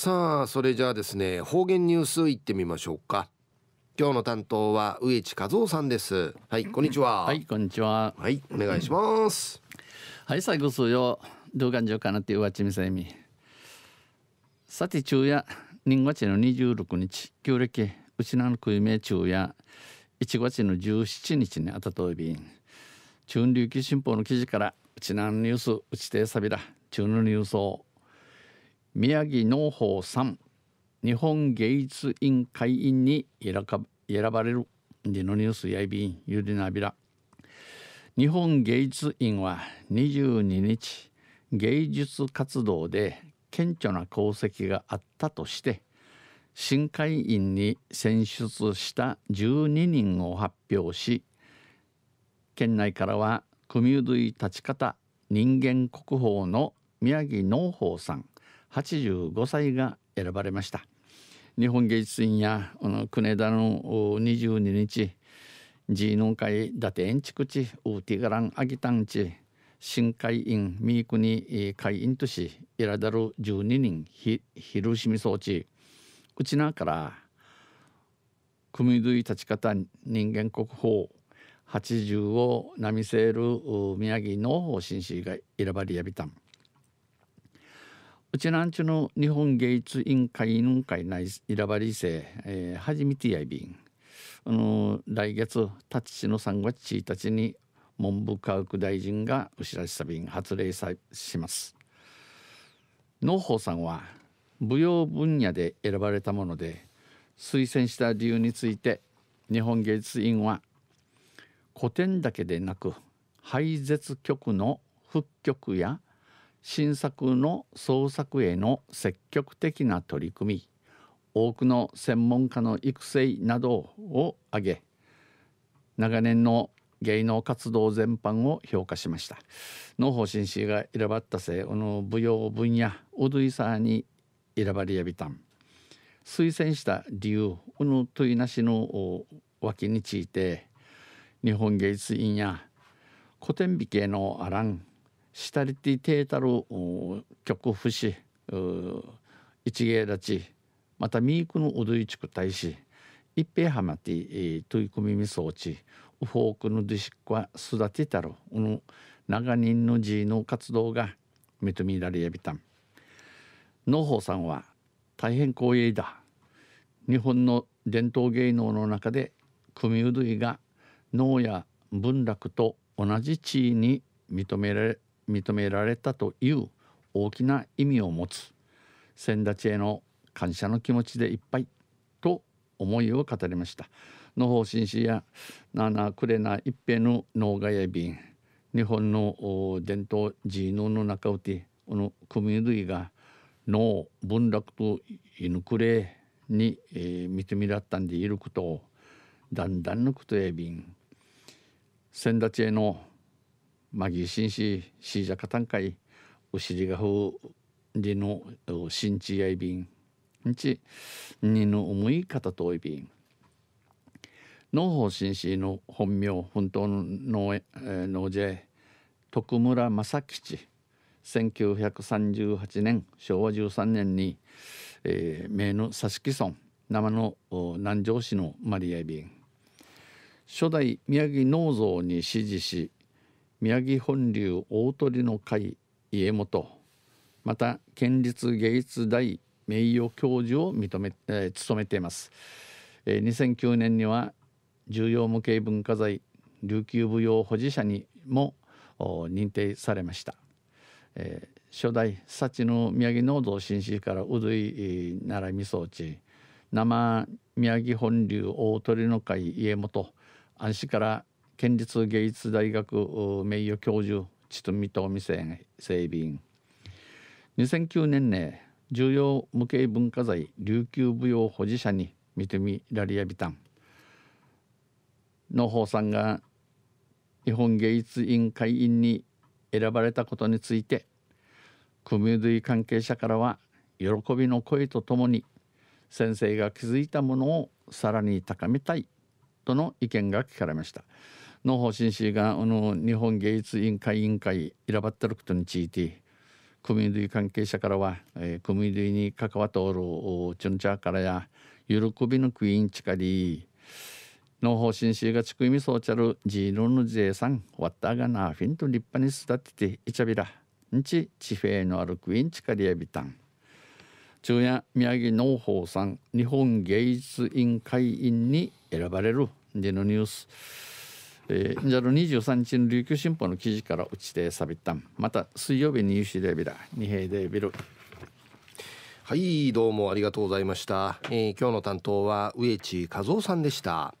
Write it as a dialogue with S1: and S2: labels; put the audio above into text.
S1: さあそれじゃあですね方言ニュースいってみましょうか今日の担当は上地和夫さんですはいこんにちははいこんにちははいお願いしますはい最後数よどう感じようかなっていうわちみさゆみさて昼夜人月の二十六日旧暦うちなの国名昼夜1月の十七日にあたといびん中流球新報の記事からうちなのニュースうちてさびら中のニュースを宮城農法さん日本芸術院会員に選ばれるニュースやいびんゆりなびら日本芸術院は22日芸術活動で顕著な功績があったとして新会員に選出した12人を発表し県内からは組みうい立ち方人間国宝の宮城農法さん85歳が選ばれました日本芸術院や国枝の22日ジーノ会伊達園築地ウーティガランアギタン地新会員三国会員都市いらだる12人ひるしみそううちなから組み立ち方人間国宝80を並せる宮城の方針士が選ばれやびたん。うちなんちゅの日本芸術委員会委員会内いらばりせ、えー、初めてやいびん、あのー、来月たちちの3月1日に文部科学大臣がうしらしさびん発令さします農法さんは舞踊分野で選ばれたもので推薦した理由について日本芸術院は古典だけでなく廃絶曲の復曲や新作の創作への積極的な取り組み多くの専門家の育成などを挙げ長年の芸能活動全般を評価しました農法新氏が選ばったせの舞踊分野うどいさに選ばれやびたん推薦した理由うぬといなしの脇について日本芸術院や古典美形のアランシタリティテータル曲不死一芸立ちまたミークのうどいちく大使一平浜ティトイコみミ装置ウフォークのディシックは育てたろうの長人のじの活動が認められやびたん農法さんは大変光栄だ日本の伝統芸能の中で組うどいが農や文楽と同じ地位に認められ認められたという大きな意味を持つ先立ちへの感謝の気持ちでいっぱいと思いを語りました。の方針しやナくれな一平の農がやん日本の伝統ジーの中うてこの組類が脳文楽と犬くれに、えー、見てみらったんでいることをだんだんのことやびん先立ちへのまぎしんししじゃかたんかいうしりがほうりのしんちやいびんんちにの思い方といびん農法新氏の本名本当の農税徳村正吉1938年昭和13年に、えー、名の佐敷村生の南城市のマリアビン初代宮城農造に支持し宮城本流大鳥の会家元また県立芸術大名誉教授を認め、えー、務めています、えー、2009年には重要無形文化財琉球舞踊保持者にも認定されました、えー、初代幸の宮城農道新市からうどい奈良みそ地生宮城本流大鳥の会家元安市から県立芸術大学名誉教授ちとみとせ店整備員2009年ね重要無形文化財琉球舞踊保持者に見てみラリアビタン農法さんが日本芸術委員会員に選ばれたことについて組類関係者からは喜びの声とともに先生が築いたものをさらに高めたいとの意見が聞かれました。の方針しがあの日本芸術委員会委員会いらばってることについて組類関係者からは、えー、組類に関わっておるチュンチャーからや喜びのクイーンチカリーの方針しがちくみそうちゃるジーロの税さんわったがなフィンと立派に育てていちゃびらんち地平のあるクイーンチカリやビタン中夜宮城農法さん日本芸術委員会員に選ばれるでのニュースえー、じゃる23日の琉球新報の記事からうちでさびったんまた水曜日に UC デビだ二平デビルはいどうもありがとうございました、えー、今日の担当は植地和夫さんでした